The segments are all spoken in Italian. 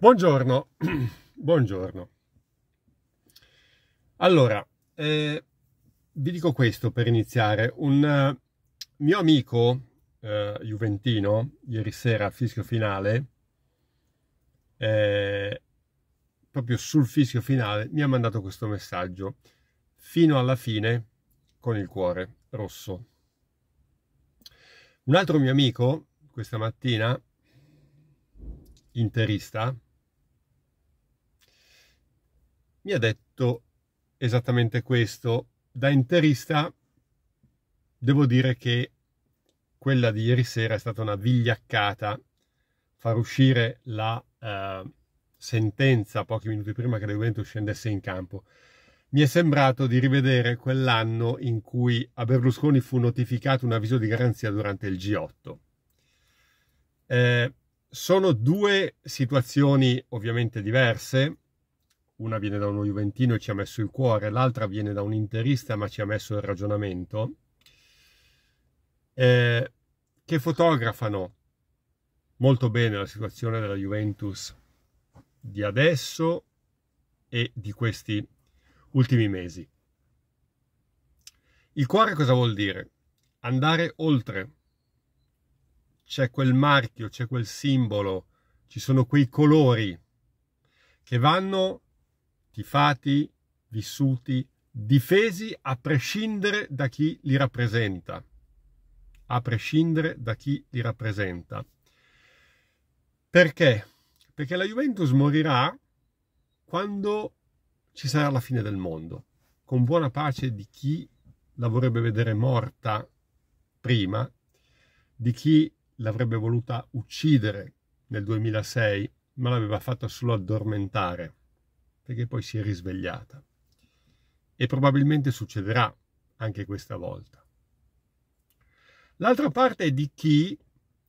Buongiorno, buongiorno. Allora, eh, vi dico questo per iniziare. Un uh, mio amico uh, juventino, ieri sera al fischio finale, eh, proprio sul fischio finale, mi ha mandato questo messaggio. Fino alla fine con il cuore rosso. Un altro mio amico, questa mattina, interista, mi ha detto esattamente questo. Da interista devo dire che quella di ieri sera è stata una vigliaccata. Far uscire la eh, sentenza pochi minuti prima che la Juventus scendesse in campo. Mi è sembrato di rivedere quell'anno in cui a Berlusconi fu notificato un avviso di garanzia durante il G8. Eh, sono due situazioni ovviamente diverse, una viene da uno Juventino e ci ha messo il cuore, l'altra viene da un interista ma ci ha messo il ragionamento, eh, che fotografano molto bene la situazione della Juventus di adesso e di questi ultimi mesi. Il cuore cosa vuol dire? Andare oltre. C'è quel marchio, c'è quel simbolo, ci sono quei colori che vanno tifati, vissuti, difesi a prescindere da chi li rappresenta. A prescindere da chi li rappresenta. Perché? Perché la Juventus morirà quando ci sarà la fine del mondo, con buona pace di chi la vorrebbe vedere morta prima, di chi l'avrebbe voluta uccidere nel 2006, ma l'aveva fatta solo addormentare e che poi si è risvegliata. E probabilmente succederà anche questa volta. L'altra parte è di chi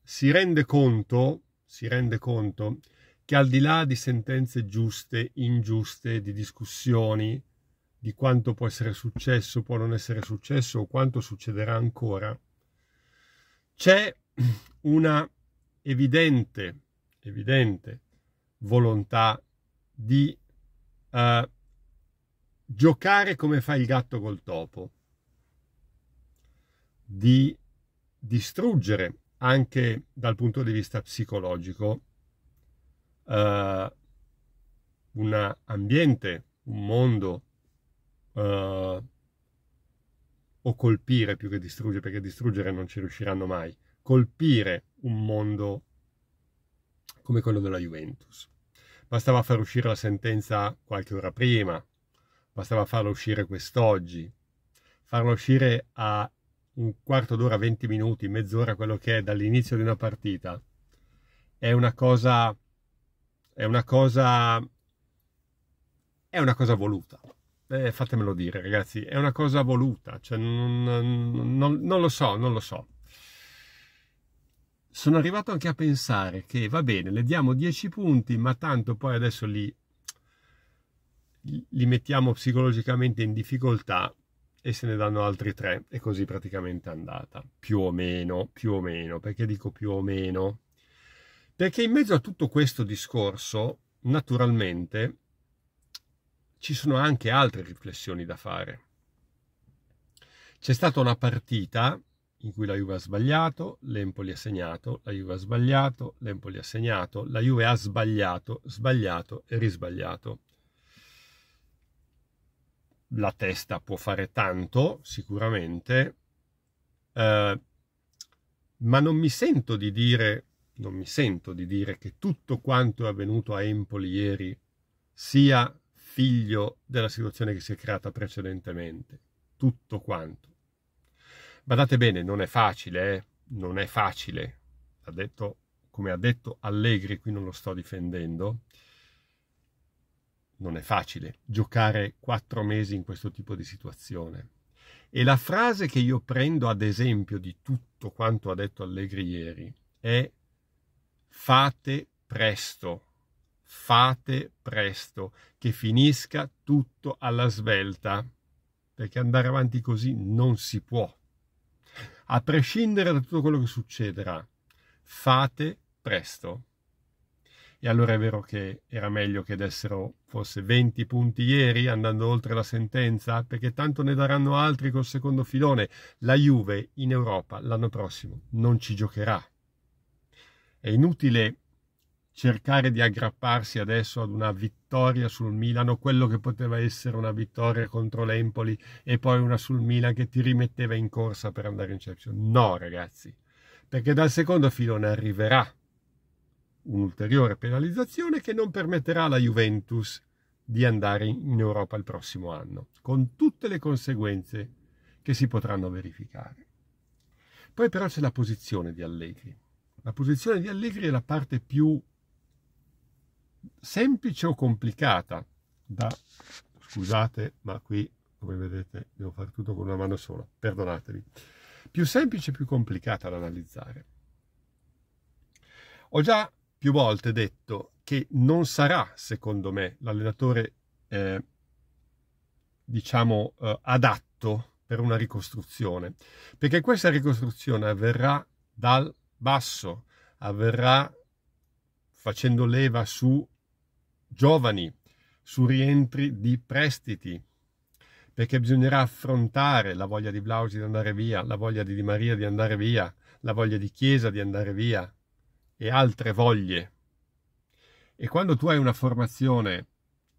si rende conto, si rende conto che al di là di sentenze giuste, ingiuste, di discussioni, di quanto può essere successo, può non essere successo o quanto succederà ancora, c'è una evidente, evidente volontà di uh, giocare come fa il gatto col topo, di distruggere anche dal punto di vista psicologico uh, un ambiente, un mondo uh, o colpire più che distruggere, perché distruggere non ci riusciranno mai, colpire un mondo come quello della Juventus. Bastava far uscire la sentenza qualche ora prima, bastava farla uscire quest'oggi, farla uscire a un quarto d'ora, venti minuti, mezz'ora, quello che è dall'inizio di una partita, è una cosa, è una cosa, è una cosa voluta. Eh, fatemelo dire, ragazzi, è una cosa voluta, cioè non, non, non lo so, non lo so sono arrivato anche a pensare che va bene, le diamo 10 punti, ma tanto poi adesso li, li mettiamo psicologicamente in difficoltà e se ne danno altri 3 e così praticamente è andata, più o meno, più o meno, perché dico più o meno? Perché in mezzo a tutto questo discorso, naturalmente, ci sono anche altre riflessioni da fare. C'è stata una partita in cui la Juve ha sbagliato, l'Empoli ha segnato, la Juve ha sbagliato, l'Empoli ha segnato, la Juve ha sbagliato, sbagliato e risbagliato. La testa può fare tanto, sicuramente, eh, ma non mi sento di dire, non mi sento di dire che tutto quanto è avvenuto a Empoli ieri sia figlio della situazione che si è creata precedentemente. Tutto quanto Badate bene, non è facile, eh? non è facile, ha detto, come ha detto Allegri, qui non lo sto difendendo, non è facile giocare quattro mesi in questo tipo di situazione. E la frase che io prendo ad esempio di tutto quanto ha detto Allegri ieri è fate presto, fate presto, che finisca tutto alla svelta, perché andare avanti così non si può a prescindere da tutto quello che succederà, fate presto. E allora è vero che era meglio che dessero forse 20 punti ieri, andando oltre la sentenza, perché tanto ne daranno altri col secondo filone. La Juve in Europa l'anno prossimo non ci giocherà. È inutile cercare di aggrapparsi adesso ad una vittoria sul Milano, quello che poteva essere una vittoria contro l'Empoli e poi una sul Milan che ti rimetteva in corsa per andare in Champions. No, ragazzi, perché dal secondo filone arriverà un'ulteriore penalizzazione che non permetterà alla Juventus di andare in Europa il prossimo anno, con tutte le conseguenze che si potranno verificare. Poi però c'è la posizione di Allegri. La posizione di Allegri è la parte più semplice o complicata da scusate ma qui come vedete devo fare tutto con una mano sola perdonatemi più semplice e più complicata da analizzare ho già più volte detto che non sarà secondo me l'allenatore eh, diciamo eh, adatto per una ricostruzione perché questa ricostruzione avverrà dal basso avverrà facendo leva su giovani, su rientri di prestiti, perché bisognerà affrontare la voglia di Blausi di andare via, la voglia di Di Maria di andare via, la voglia di Chiesa di andare via e altre voglie. E quando tu hai una formazione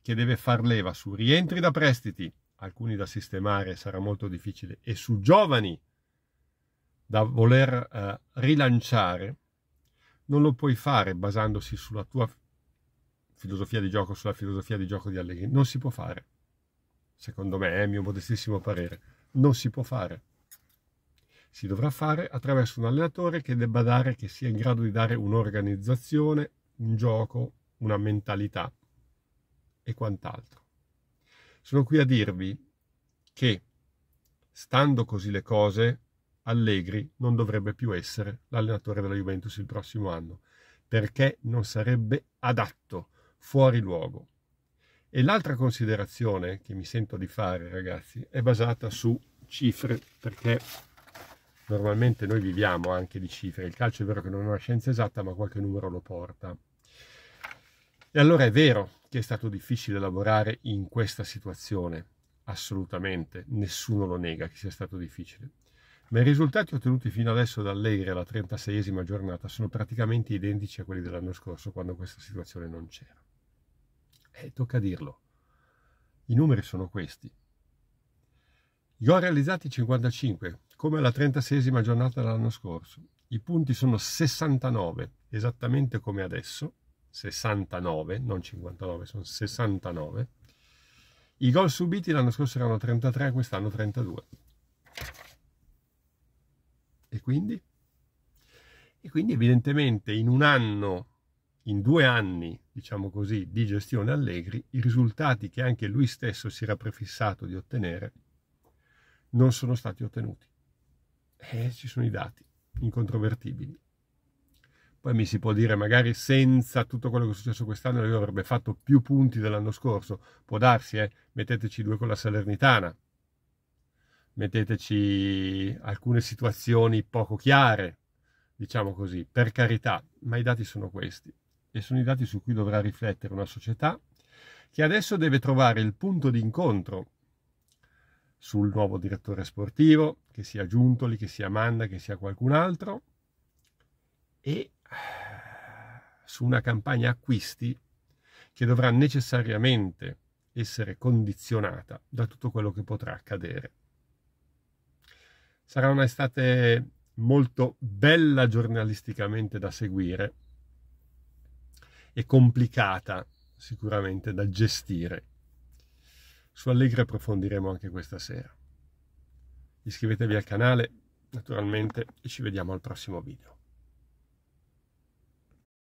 che deve far leva su rientri da prestiti, alcuni da sistemare sarà molto difficile, e su giovani da voler eh, rilanciare, non lo puoi fare basandosi sulla tua filosofia di gioco sulla filosofia di gioco di Allegri. Non si può fare. Secondo me, è il mio modestissimo parere. Non si può fare. Si dovrà fare attraverso un allenatore che debba dare, che sia in grado di dare un'organizzazione, un gioco, una mentalità e quant'altro. Sono qui a dirvi che, stando così le cose, Allegri non dovrebbe più essere l'allenatore della Juventus il prossimo anno, perché non sarebbe adatto fuori luogo. E l'altra considerazione che mi sento di fare, ragazzi, è basata su cifre, perché normalmente noi viviamo anche di cifre. Il calcio è vero che non è una scienza esatta, ma qualche numero lo porta. E allora è vero che è stato difficile lavorare in questa situazione, assolutamente, nessuno lo nega che sia stato difficile. Ma i risultati ottenuti fino adesso da Allegri alla 36esima giornata sono praticamente identici a quelli dell'anno scorso quando questa situazione non c'era. Eh, tocca dirlo. I numeri sono questi. Gli ho realizzati 55, come alla 36 giornata dell'anno scorso. I punti sono 69, esattamente come adesso. 69, non 59, sono 69. I gol subiti l'anno scorso erano 33, quest'anno 32. E quindi? E quindi evidentemente in un anno in due anni, diciamo così, di gestione Allegri, i risultati che anche lui stesso si era prefissato di ottenere non sono stati ottenuti. E eh, ci sono i dati incontrovertibili. Poi mi si può dire, magari senza tutto quello che è successo quest'anno, lui avrebbe fatto più punti dell'anno scorso. Può darsi, eh? metteteci due con la Salernitana, metteteci alcune situazioni poco chiare, diciamo così, per carità, ma i dati sono questi e sono i dati su cui dovrà riflettere una società che adesso deve trovare il punto di incontro sul nuovo direttore sportivo, che sia Giuntoli, che sia Manda, che sia qualcun altro, e eh, su una campagna acquisti che dovrà necessariamente essere condizionata da tutto quello che potrà accadere. Sarà un'estate molto bella giornalisticamente da seguire, e complicata sicuramente da gestire. Su Allegre approfondiremo anche questa sera. Iscrivetevi al canale, naturalmente, e ci vediamo al prossimo video.